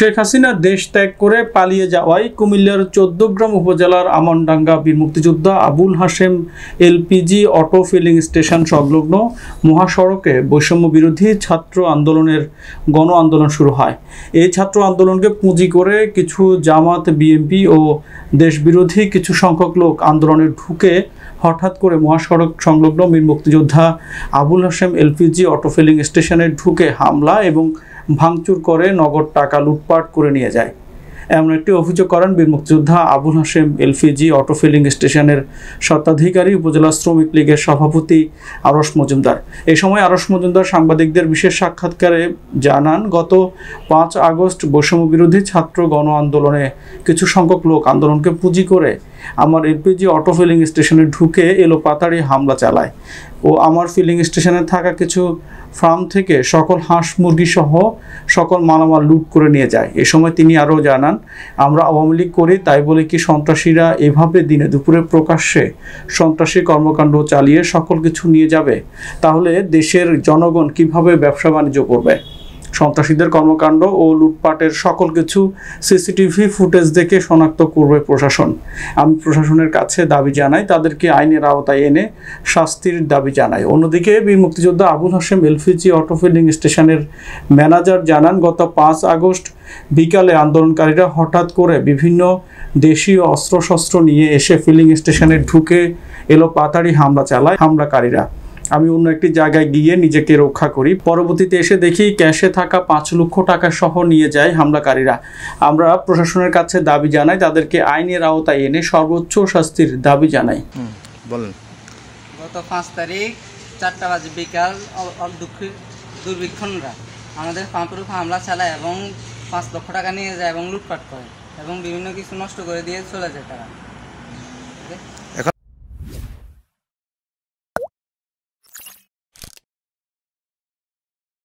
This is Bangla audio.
শেখ হাসিনা দেশ ত্যাগ করে পালিয়ে যাওয়ায় কুমিল্লার চোদ্দগ্রাম উপজেলার আমনডাঙ্গা বীর মুক্তিযোদ্ধা Abul Hashem LPG auto filling station সংলগ্ন মহাসড়কে বৈষম্য বিরোধী ছাত্র আন্দোলনের গণ আন্দোলন শুরু হয় এই ছাত্র আন্দোলনকে পুঁজি করে কিছু জামাত বিএমপি ও দেশবিরোধী কিছু সংখ্যক লোক আন্দোলনে ঢুকে হঠাৎ করে মহাসড়ক সংলগ্ন বীর মুক্তিযোদ্ধা Abul Hashem LPG auto filling স্টেশনে ঢুকে হামলা এবং ভাঙচুর করে নগদ টাকা লুটপাট করে নিয়ে যায় এমন একটি অভিযোগ করেন বীর মুক্তিযোদ্ধা Abul Hashem LPG auto filling স্টেশনের স্বত্বাধিকারী উপজেলা শ্রমিক লীগের সভাপতি আরস মজুমদার এই সময় আরস মজুমদার সাংবাদিকদের বিশেষ সাক্ষাৎকারে জানান গত পাঁচ আগস্ট বৈষম্য বিরোধী ছাত্র গণ আন্দোলনে কিছু সংখ্যক লোক আন্দোলনকে পুঁজি করে আমার এলপিজি অটো ফিলিং স্টেশনে ঢুকে এলো পাতাড়ি হামলা চালায় ও আমার ফিলিং স্টেশনে থাকা কিছু ফার্ম থেকে সকল হাঁস মুরগি সহ সকল মালামাল লুট করে নিয়ে যায় এ সময় তিনি আরও জানান আমরা আওয়ামী লীগ করি তাই বলে কি সন্ত্রাসীরা এভাবে দিনে দুপুরে প্রকাশ্যে সন্ত্রাসী কর্মকাণ্ড চালিয়ে সকল কিছু নিয়ে যাবে তাহলে দেশের জনগণ কিভাবে ব্যবসা বাণিজ্য করবে সন্ত্রাসীদের কর্মকাণ্ড ও লুটপাটের সকল কিছু সিসিটিভি ফুটেজ দেখে শনাক্ত করবে প্রশাসন আমি প্রশাসনের কাছে দাবি জানাই তাদেরকে আইনের আওতায় এনে শাস্তির দাবি জানাই অন্যদিকে বীর মুক্তিযোদ্ধা Abul Hashem LPG auto filling স্টেশনের ম্যানেজার জানান গত পাঁচ আগস্ট বিকালে আন্দোলনকারীরা হঠাৎ করে বিভিন্ন দেশীয় অস্ত্রশস্ত্র নিয়ে এসে ফিলিং স্টেশনে ঢুকে এলো পাতাড়ি হামলা চালায় হামলাকারীরা আমি অন্য একটি জায়গায় গিয়ে নিজেকে রক্ষা করি পরবর্তীতে এসে দেখি ক্যাশে থাকা পাঁচ লক্ষ টাকা সহ নিয়ে যায় হামলাকারীরা আমরা প্রশাসনের কাছে দাবি জানাই তাদেরকে আইনের আওতায় এনে সর্বোচ্চ শাস্তির দাবি জানাই বলেন গত পাঁচ তারিখ চারটা বাজে বিকাল দুর্বীক্ষণরা আমাদের পাঁপুর হামলা চালায় এবং পাঁচ লক্ষ টাকা নিয়ে যায় এবং লুটপাট করে এবং বিভিন্ন কিছু নষ্ট করে দিয়ে চলে যায় তারা